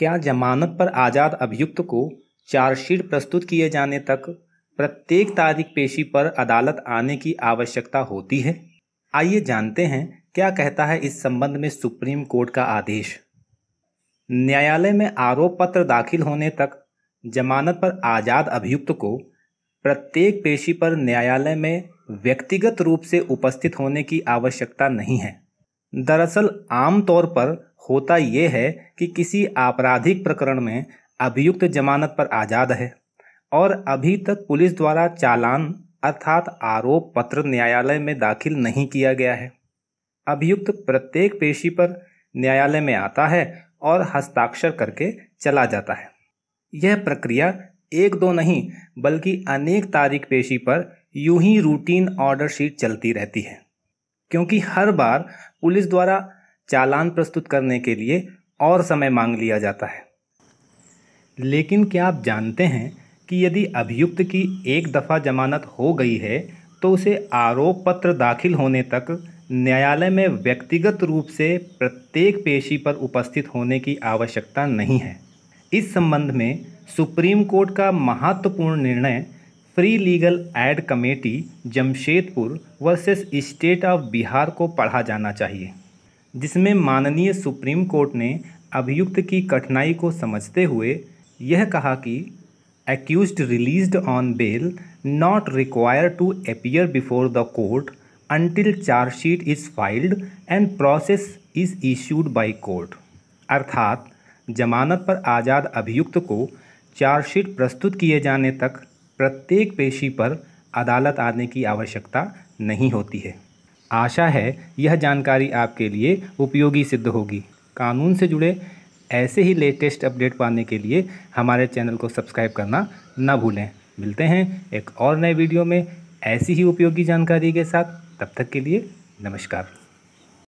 क्या जमानत पर आज़ाद अभियुक्त को चार्जशीट प्रस्तुत किए जाने तक प्रत्येक तारीख पेशी पर अदालत आने की आवश्यकता होती है आइए जानते हैं क्या कहता है इस संबंध में सुप्रीम कोर्ट का आदेश न्यायालय में आरोप पत्र दाखिल होने तक जमानत पर आज़ाद अभियुक्त को प्रत्येक पेशी पर न्यायालय में व्यक्तिगत रूप से उपस्थित होने की आवश्यकता नहीं है दरअसल आमतौर पर होता ये है कि किसी आपराधिक प्रकरण में अभियुक्त जमानत पर आज़ाद है और अभी तक पुलिस द्वारा चालान अर्थात आरोप पत्र न्यायालय में दाखिल नहीं किया गया है अभियुक्त प्रत्येक पेशी पर न्यायालय में आता है और हस्ताक्षर करके चला जाता है यह प्रक्रिया एक दो नहीं बल्कि अनेक तारीख पेशी पर यूं ही रूटीन ऑर्डर शीट चलती रहती है क्योंकि हर बार पुलिस द्वारा चालान प्रस्तुत करने के लिए और समय मांग लिया जाता है लेकिन क्या आप जानते हैं कि यदि अभियुक्त की एक दफ़ा जमानत हो गई है तो उसे आरोप पत्र दाखिल होने तक न्यायालय में व्यक्तिगत रूप से प्रत्येक पेशी पर उपस्थित होने की आवश्यकता नहीं है इस संबंध में सुप्रीम कोर्ट का महत्वपूर्ण निर्णय pre legal aid committee Jamshedpur versus state of Bihar को पढ़ा जाना चाहिए जिसमें माननीय सुप्रीम कोर्ट ने अभियुक्त की कठिनाई को समझते हुए यह कहा कि accused release on bail not require to appear before the court until chargesheet is filed and process is issued by court अर्थात जमानत पर आज़ाद अभियुक्त को चार्जशीट प्रस्तुत किए जाने तक प्रत्येक पेशी पर अदालत आने की आवश्यकता नहीं होती है आशा है यह जानकारी आपके लिए उपयोगी सिद्ध होगी कानून से जुड़े ऐसे ही लेटेस्ट अपडेट पाने के लिए हमारे चैनल को सब्सक्राइब करना ना भूलें मिलते हैं एक और नए वीडियो में ऐसी ही उपयोगी जानकारी के साथ तब तक के लिए नमस्कार